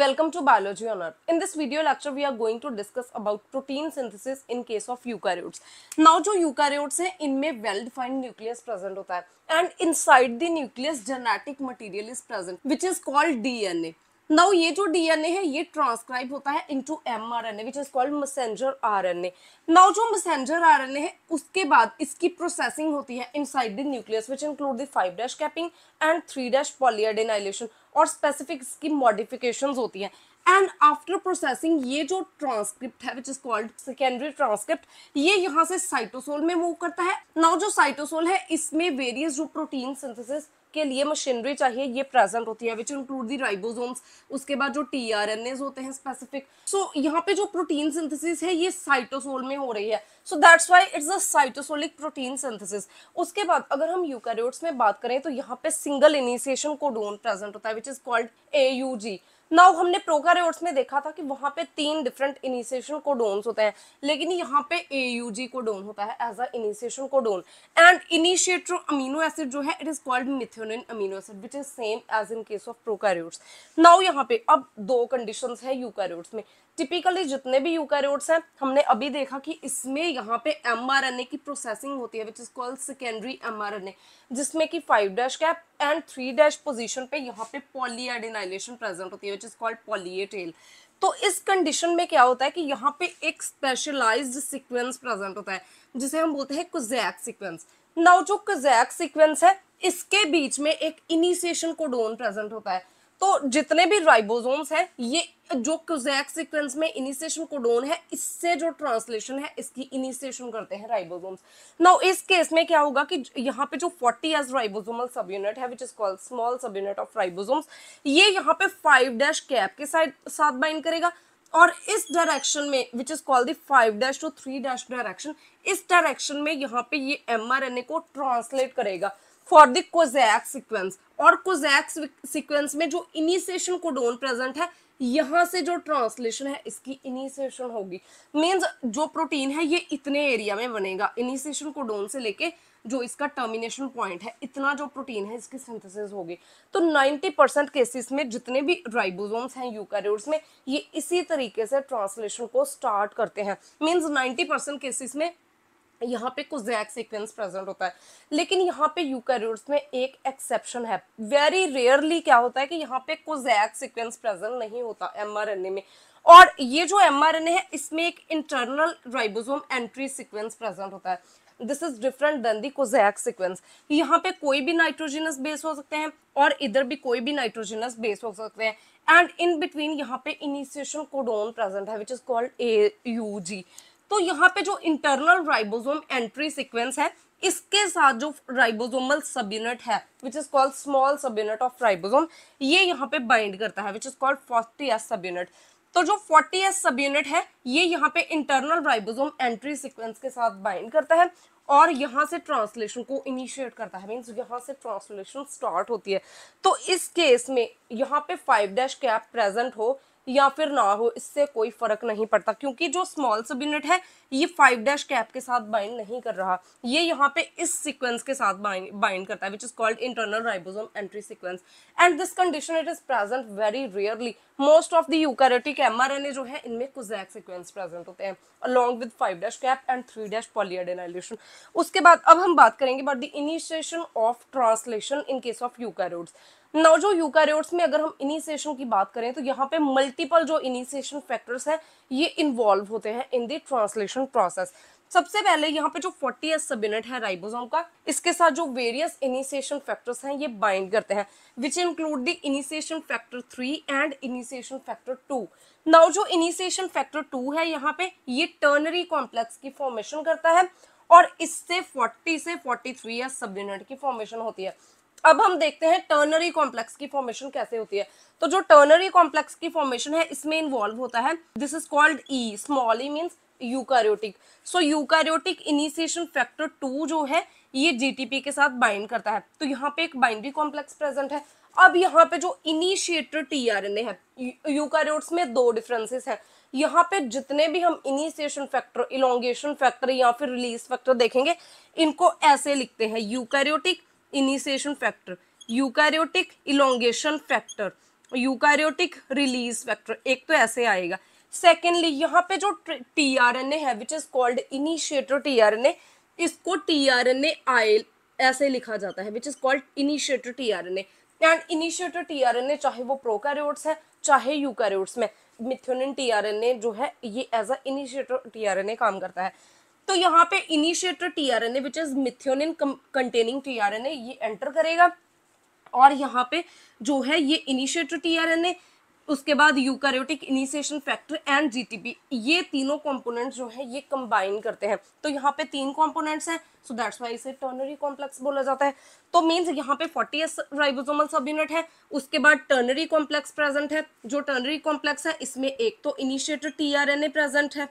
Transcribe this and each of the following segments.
Welcome to Biology on Earth. In this video lecture, we are going to discuss about protein synthesis in case of eukaryotes. Now, जो eukaryotes हैं, इनमें well defined nucleus present होता है, and inside the nucleus genetic material is present, which is called DNA. Now ये जो DNA है ये transcribe होता है into mRNA which is called messenger RNA now जो मैसेंजर आरएनए है उसके बाद इसकी प्रोसेसिंग होती है inside the nucleus which include the 5 dash capping and 3 dash polyadenylation और स्पेसिफिक इसकी मॉडिफिकेशंस होती हैं एंड आफ्टर प्रोसेसिंग ये जो ट्रांसक्रिप्ट है which is called secondary transcript ये यहाँ से साइटोसोल में मूव करता है नाउ जो साइटोसोल है इसमें वेरियस जो प्रोटीन सिंथेसिस के लिए मशीनरी चाहिए ये प्रेजेंट होती है विच इंक्लूड दी राइबोसोम्स उसके बाद जो टी आर एन एज होते हैं स्पेसिफिक सो so, यहाँ पे जो प्रोटीन सिंथेसिस है ये साइटोसोल में हो रही है so that's why it's a cytosolic protein synthesis उसके बाद अगर हम यूकैरियोट्स में बात करें तो यहाँ पे सिंगल इनिशिएशन कोडोन प्रेजेंट होता है which is called A U G now हमने प्रोकारियोट्स में देखा था कि वहां पे तीन डिफरेंट इनिशिएशन कोडोन्स होते हैं लेकिन यहाँ पे एयूजी कोडोन होता है as a initiation codon and initiator amino acid जो है it is called methionine amino acid which is same as in case of prokaryotes now यहाँ पे अब दो कंडीशन है यूकारियोट्स में टिपिकली जितने भी यूकैरियोट्स हैं हमने अभी देखा कि इसमें यहाँ पे एमआरएनए की प्रोसेसिंग होती है which is called secondary mRNA जिसमें कि five dash cap and three dash position पे यहाँ पे पॉलीएडिनाइलेशन प्रेजेंट होती है विच इज कॉल्ड पॉलीएटेल तो इस कंडीशन में क्या होता है कि यहाँ पे एक स्पेशलाइज्ड सीक्वेंस प्रेजेंट होता है जिसे हम बोलते हैं कुजैक सीक्वेंस नाउ जो कुजैक सीक्वेंस है इसके बीच में एक इनिशिएशन कोडोन प्रेजेंट होता है तो जितने भी राइबोसोम्स हैं ये जो क्यूजैक सीक्वेंस में इनिशिएशन कोडोन है इससे जो ट्रांसलेशन है इसकी इनिशिएशन करते हैं राइबोसोम्स नाउ इस केस में क्या होगा कि यहाँ पे जो 40 एज राइबोसोमल सब यूनिट है which is called small sub unit of ribosomes ये यहाँ पे फाइव डैश कैप के साथ साथ बाइंड करेगा और इस डायरेक्शन में which is called the five dash to three dash direction इस डायरेक्शन में यहाँ पे ये एम को ट्रांसलेट करेगा फॉर द कोजैक सीक्वेंस और कोजैक सीक्वेंस में जो इनिशिएशन कोडोन प्रेजेंट है यहां से जो ट्रांसलेशन है इसकी इनिशिएशन होगी मीन्स जो प्रोटीन है ये इतने एरिया में बनेगा इनिशिएशन कोडोन से लेके जो इसका टर्मिनेशन पॉइंट है इतना जो प्रोटीन है इसकी सिंथेसिस होगी तो 90 परसेंट केसेस में जितने भी राइबोसोम्स हैं यूकैरियोट्स में ये इसी तरीके से ट्रांसलेशन को स्टार्ट करते हैं मींस 90 परसेंट केसेस में यहाँ पे कुछ जैक सीक्वेंस प्रेजेंट होता है लेकिन यहाँ पे यूकैरियोट्स में एक एक्सेप्शन है वेरी रेयरली क्या होता है कि यहाँ पे कुछ जैक सीक्वेंस प्रेजेंट नहीं होता एमआरएनए में और ये जो एमआरएनए है इसमें एक internal ribosome entry sequence present होता है this is different than the Kozak sequence यहाँ पे कोई भी नाइट्रोजिनस बेस हो सकते हैं और इधर भी कोई भी नाइट्रोजिनस बेस हो सकते हैं एंड इन बिटवीन यहाँ पे इनिशिएशन कोडोन प्रेजेंट है which is called A U G तो यहाँ पे जो इंटरनल राइबोसोम एंट्री सीक्वेंस है इसके साथ जो राइबोसोमल सब यूनिट है which is called small sub unit of ribosome ये यहाँ पे बाइंड करता है which is called forty S sub unit तो जो 40s सब यूनिट है ये यहाँ पे इंटरनल राइबोसोम एंट्री सीक्वेंस के साथ बाइंड करता है और यहाँ से ट्रांसलेशन को इनिशिएट करता है मीन्स यहाँ से ट्रांसलेशन स्टार्ट होती है तो इस केस में यहाँ पे फाइव डैश कैप प्रेजेंट हो या फिर ना हो इससे कोई फर्क नहीं पड़ता क्योंकि जो स्मॉल सब यूनिट है ये फाइव डैश कैप के साथ बाइंड नहीं कर रहा ये यहाँ पे इस सीक्वेंस के साथ बाइंड करता है which is called internal ribosome entry sequence and this condition it is present very rarely most of the eukaryotic mRNA जो है इनमें कुजैक सीक्वेंस प्रेजेंट होते हैं along with five dash cap and three dash polyadenylation उसके बाद अब हम बात करेंगे about the initiation of translation in case of eukaryotes now जो यूकैरियोट्स में अगर हम इनिशिएशन की बात करें तो यहाँ पे मल्टीपल जो इनिशिएशन फैक्टर्स हैं ये इन्वॉल्व होते हैं इन द ट्रांसलेशन प्रोसेस सबसे पहले यहाँ पे जो 40 एस सब यूनिट है राइबोसोम का इसके साथ जो वेरियस इनिशिएशन फैक्टर्स हैं ये बाइंड करते हैं which include the initiation factor three and initiation factor two now जो इनिशिएशन फैक्टर टू है यहाँ पे ये टर्नरी कॉम्प्लेक्स की फॉर्मेशन करता है और इससे 40 से 43 एस सब यूनिट की फॉर्मेशन होती है अब हम देखते हैं टर्नरी कॉम्प्लेक्स की फॉर्मेशन कैसे होती है तो जो टर्नरी कॉम्प्लेक्स की फॉर्मेशन है इसमें इन्वॉल्व होता है this is called E small E means eukaryotic so eukaryotic initiation factor two जो है ये जीटीपी के साथ बाइंड करता है तो यहाँ पे एक बाइंडरी कॉम्प्लेक्स प्रेजेंट है अब यहाँ पे जो इनिशिएटर टीआरएनए है यूकारियोट्स में दो डिफरेंसेस है यहाँ पे जितने भी हम इनिशिएशन फैक्टर इलोंगेशन फैक्टर या फिर रिलीज फैक्टर देखेंगे इनको ऐसे लिखते हैं eukaryotic initiation factor eukaryotic elongation factor eukaryotic release factor एक तो ऐसे आएगा सेकेंडली यहाँ पे जो टी आर एन ए है which is called initiator T R N A इसको टी आर एन ए आयल ऐसे लिखा जाता है which is called initiator T R N A and initiator T R N A चाहे वो प्रोकैरियोट्स है चाहे यूकैरियोट्स में methionine T R N A जो है ये as a initiator T R N A काम करता है तो यहाँ पे initiator tRNA which is methionine containing tRNA ये एंटर करेगा और यहाँ पे जो है ये इनिशिएटर टीआरएनए उसके बाद eukaryotic initiation factor and GTP ये तीनों कंपोनेंट्स जो है ये कंबाइन करते हैं तो यहाँ पे तीन कंपोनेंट्स हैं सो दैट्स वाई इसे टर्नरी कॉम्प्लेक्स बोला जाता है तो मींस यहाँ पे 40s राइबोसोमल सब यूनिट है उसके बाद टर्नरी कॉम्प्लेक्स प्रेजेंट है जो टर्नरी कॉम्प्लेक्स है इसमें एक तो इनिशिएटर टीआरएनए प्रेजेंट है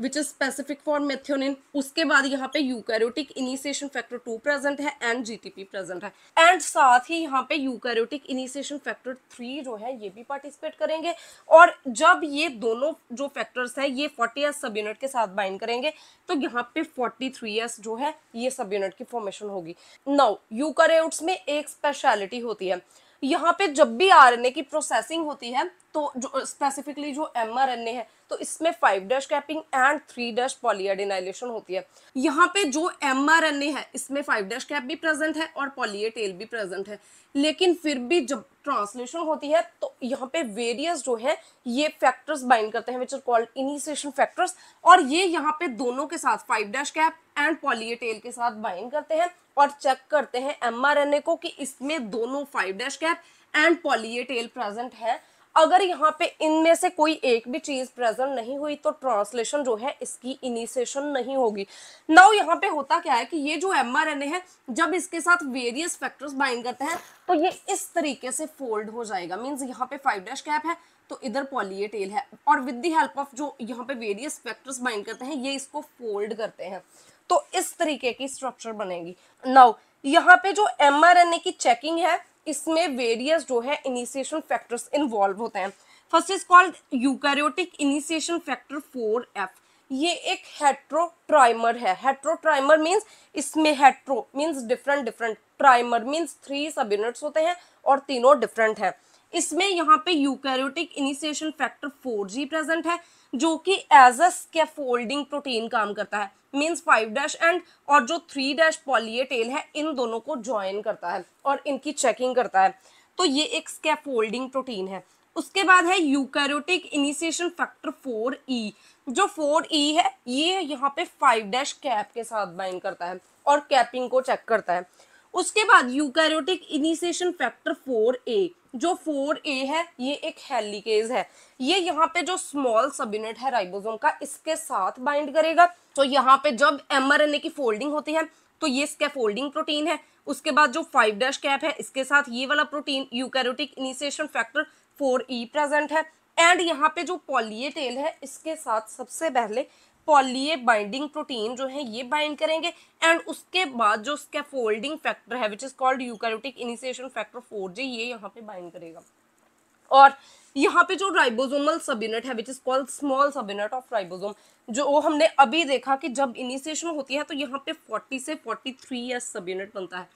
which is specific for methionine उसके बाद यहाँ पे eukaryotic initiation factor two present है एंड जीटीपी प्रेजेंट है एंड साथ ही यहाँ पे यूकैरियोटिक इनिशिएशन फैक्टर थ्री जो है ये भी पार्टिसिपेट करेंगे और जब ये दोनों जो फैक्टर्स है ये फोर्टी एस सब यूनिट के साथ बाइंड करेंगे तो यहाँ पे फोर्टी थ्री एस जो है ये सब यूनिट की फॉर्मेशन होगी नाउ यूकैरियोट्स में एक स्पेशलिटी होती है यहाँ पे जब भी आर की प्रोसेसिंग होती है तो जो स्पेसिफिकली जो एम है तो इसमें five dash capping and three dash polyadenylation होती है यहाँ पे जो एम आर है इसमें फाइव डैश कैप भी प्रेजेंट है और पॉलीए टेल भी प्रेजेंट है लेकिन फिर भी जब ट्रांसलेशन होती है तो यहाँ पे वेरियस जो है ये फैक्टर्स बाइंड करते हैं which are called initiation factors और ये यहाँ पे दोनों के साथ five dash cap and poly के साथ बाइंड करते हैं और चेक करते हैं एमआरएनए को कि इसमें दोनों five dash cap and poly present है अगर यहाँ पे इनमें से कोई एक भी चीज प्रेजेंट नहीं हुई तो ट्रांसलेशन जो है इसकी इनिशिएशन नहीं होगी नाउ यहाँ पे होता क्या है कि ये जो एम आर है जब इसके साथ वेरियस फैक्टर्स बाइंड करते हैं तो ये इस तरीके से फोल्ड हो जाएगा मीन्स यहाँ पे फाइव डैश कैप है तो इधर पॉलिए टेल है और विद दी हेल्प ऑफ जो यहाँ पे वेरियस फैक्टर्स बाइंड करते हैं ये इसको फोल्ड करते हैं तो इस तरीके की स्ट्रक्चर बनेगी नाउ यहाँ पे जो एम की चेकिंग है इसमें वेरियस जो है इनिशिएशन फैक्टर्स इन्वॉल्व होते हैं first is called eukaryotic initiation factor four F ये एक हेट्रोट्राइमर है हेट्रोट्राइमर मीन्स इसमें hetero means different different trimer means three sub units होते हैं और तीनों डिफरेंट हैं इसमें यहाँ पे eukaryotic initiation factor 4G present है जो कि एज अ स्केफोल्डिंग प्रोटीन काम करता है मीन्स 5 डैश एंड और जो 3 डैश पॉलिए टेल है इन दोनों को ज्वाइन करता है और इनकी चेकिंग करता है तो ये एक स्केफोल्डिंग प्रोटीन है उसके बाद है eukaryotic initiation factor four E जो फोर ई e है ये यहाँ पे फाइव डैश कैप के साथ बाइन करता है और कैपिंग को चेक करता है उसके बाद eukaryotic initiation factor four A जो फोर ए है ये एक हेलिकेज है ये यहाँ पे जो स्मॉल सब यूनिट है राइबोसोम का इसके साथ बाइंड करेगा तो यहाँ पे जब एमआरएनए की फोल्डिंग होती है तो ये स्कैफोल्डिंग प्रोटीन है उसके बाद जो फाइव डैश कैप है इसके साथ ये वाला protein eukaryotic initiation factor four E present है एंड यहाँ पे जो पॉलिए टेल है इसके साथ सबसे पहले पॉलीए बाइंडिंग प्रोटीन जो है ये बाइंड करेंगे एंड उसके बाद जो उसके फोल्डिंग फैक्टर है which is called eukaryotic initiation factor four G ये यहाँ पे बाइंड करेगा और यहाँ पे जो राइबोसोमल सब है which is called small sub of ribosome जो वो हमने अभी देखा कि जब इनिशिएशन होती है तो यहाँ पे 40 से 43 एस सब बनता है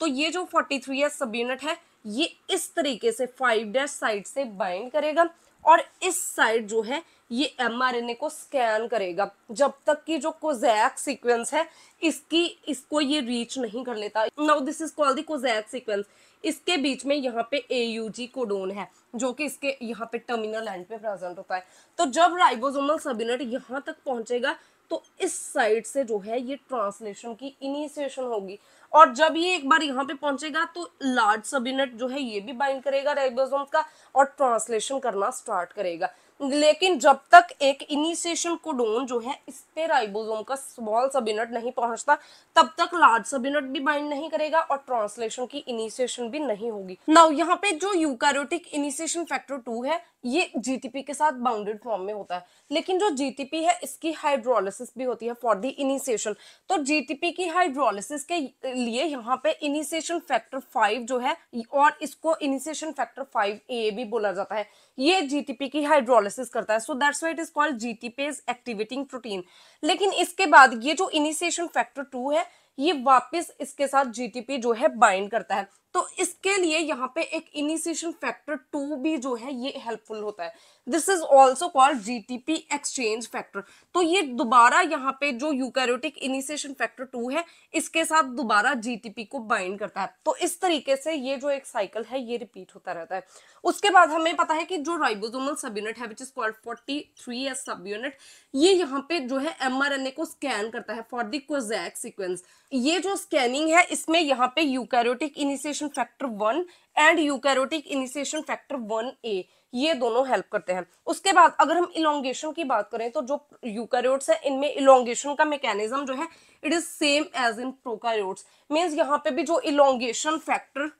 तो ये जो 43 एस सब है ये इस तरीके से फाइव डैश साइड से बाइंड करेगा और इस साइड जो है ये एमआरएनए को स्कैन करेगा जब तक कि जो कोजैक सीक्वेंस है इसकी इसको ये रीच नहीं कर लेता now this is called the Kozak sequence इसके बीच में यहाँ पे ए कोडोन है जो कि इसके यहाँ पे टर्मिनल एंड पे प्रेजेंट होता है तो जब राइबोसोमल सबिनेट यहाँ तक पहुंचेगा तो इस साइड से जो है ये ट्रांसलेशन की इनिशिएशन होगी और जब ये एक बार यहाँ पे पहुंचेगा तो लार्ज सबिनेट जो है ये भी बाइंड करेगा राइबोसोम का और ट्रांसलेशन करना स्टार्ट करेगा लेकिन जब तक एक इनिशिएशन कोडोन जो है इस पे राइबोसोम का स्मॉल सब यूनिट नहीं पहुंचता तब तक लार्ज सब यूनिट भी बाइंड नहीं करेगा और ट्रांसलेशन की इनिशिएशन भी नहीं होगी नाउ यहाँ पे जो यूकैरियोटिक इनिशिएशन फैक्टर टू है ये जीटीपी के साथ बाउंडेड फॉर्म में होता है लेकिन जो जीटीपी है इसकी हाइड्रोलिसिस भी होती है फॉर दी इनिशिएशन तो जीटीपी की हाइड्रोलिसिस के लिए यहाँ पे इनिशिएशन फैक्टर फाइव जो है और इसको इनिशिएशन फैक्टर फाइव ए भी बोला जाता है ये जीटीपी की हाइड्रोलिसिस करता है so that's why it is called GTPase activating protein लेकिन इसके बाद ये जो इनिशिएशन फैक्टर टू है ये वापस इसके साथ जीटीपी जो है बाइंड करता है तो इसके लिए यहाँ पे एक इनिशिएशन फैक्टर टू भी जो है ये हेल्पफुल होता है this is also called GTP exchange factor तो ये दोबारा यहाँ पे जो यूकैरियोटिक इनिशिएशन फैक्टर टू है इसके साथ दोबारा जीटीपी को बाइंड करता है तो इस तरीके से ये जो एक साइकिल है ये रिपीट होता रहता है उसके बाद हमें पता है कि जो राइबोजोमल सब यूनिट है which is called forty three S sub unit ये यहाँ पे जो है एम को स्कैन करता है फॉर दी क्वेक्स सिक्वेंस ये जो स्कैनिंग है इसमें यहाँ पे eukaryotic initiation factor one and eukaryotic initiation factor one A ये दोनों हेल्प करते हैं उसके बाद अगर हम इलोंगेशन की बात करें तो जो यूकैरियोट्स हैं इनमें इलोंगेशन का मैकेनिज्म जो है it is same as in prokaryotes means यहाँ पे भी जो इलोंगेशन फैक्टर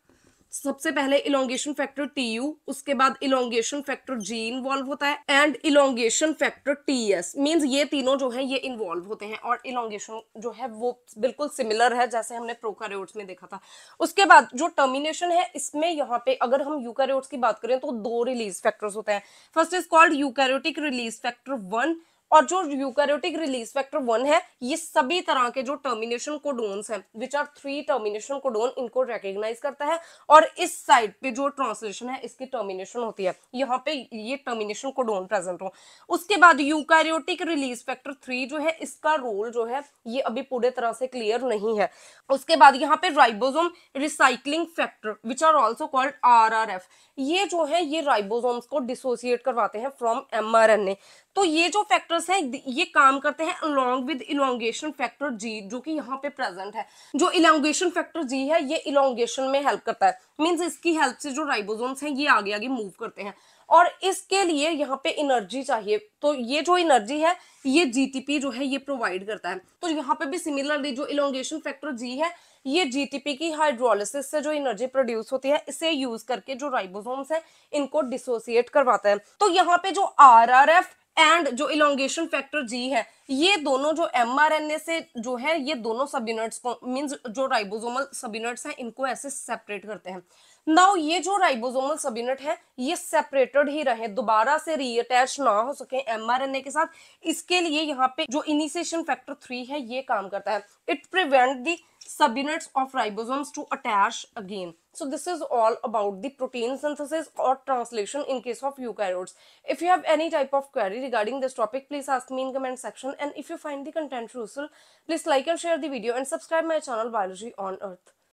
सबसे पहले इलोंगेशन फैक्टर टी यू उसके बाद इलोंगेशन फैक्टर जी इन्वॉल्व होता है and elongation factor T S means ये तीनों जो है ये इन्वॉल्व होते हैं और इलोंगेशन जो है वो बिल्कुल सिमिलर है जैसे हमने प्रोकारियोट्स में देखा था उसके बाद जो टर्मिनेशन है इसमें यहाँ पे अगर हम यूकारियोट्स की बात करें तो दो रिलीज फैक्टर्स होते हैं first is called eukaryotic release factor one और जो यूकैरियोटिक रिलीज फैक्टर वन है ये सभी तरह के जो टर्मिनेशन कोडोन हैं which are three termination codon इनको रिकग्नाइज करता है और इस साइड पे जो ट्रांसलेशन है इसकी टर्मिनेशन होती है यहाँ पे ये टर्मिनेशन कोडोन प्रेजेंट हो उसके बाद यूकैरियोटिक रिलीज फैक्टर थ्री जो है इसका रोल जो है ये अभी पूरे तरह से क्लियर नहीं है उसके बाद यहाँ पे ribosome recycling factor which are also called are ये जो है ये राइबोजोम को डिसोसिएट करवाते हैं फ्रॉम एम तो ये जो फैक्टर फैक्टर्स हैं ये काम करते हैं along with elongation factor G जो कि यहाँ पे प्रेजेंट है जो इलोंगेशन फैक्टर जी है ये इलोंगेशन में हेल्प करता है मीन्स इसकी हेल्प से जो राइबोसोम्स हैं ये आगे आगे मूव करते हैं और इसके लिए यहाँ पे एनर्जी चाहिए तो ये जो एनर्जी है ये जीटीपी जो है ये प्रोवाइड करता है तो यहाँ पे भी सिमिलरली जो इलोंगेशन फैक्टर जी है ये जीटीपी की हाइड्रोलिसिस से जो एनर्जी प्रोड्यूस होती है इसे यूज करके जो राइबोसोम्स हैं इनको डिसोसिएट करवाता है तो यहाँ पे जो आरआरएफ एंड जो इलोंगेशन फैक्टर जी है ये दोनों जो एम आर एन ए से जो है ये दोनों सब यूनिट्स को मीन्स जो राइबोजोमल सब यूनिट्स हैं इनको ऐसे सेपरेट करते हैं नाउ ये जो राइबोजोमल सब यूनिट है ये सेपरेटेड ही रहे दोबारा से रीअटैच ना हो सके एम आर एन ए के साथ इसके लिए यहाँ पे जो इनिशिएशन फैक्टर थ्री है ये काम करता है it prevent the subunits of ribosomes to attach again. So this is all about the protein synthesis or translation in case of eukaryotes. If you have any type of query regarding this topic, please ask me in comment section. And if you find the content useful, please like and share the video and subscribe my channel Biology on Earth.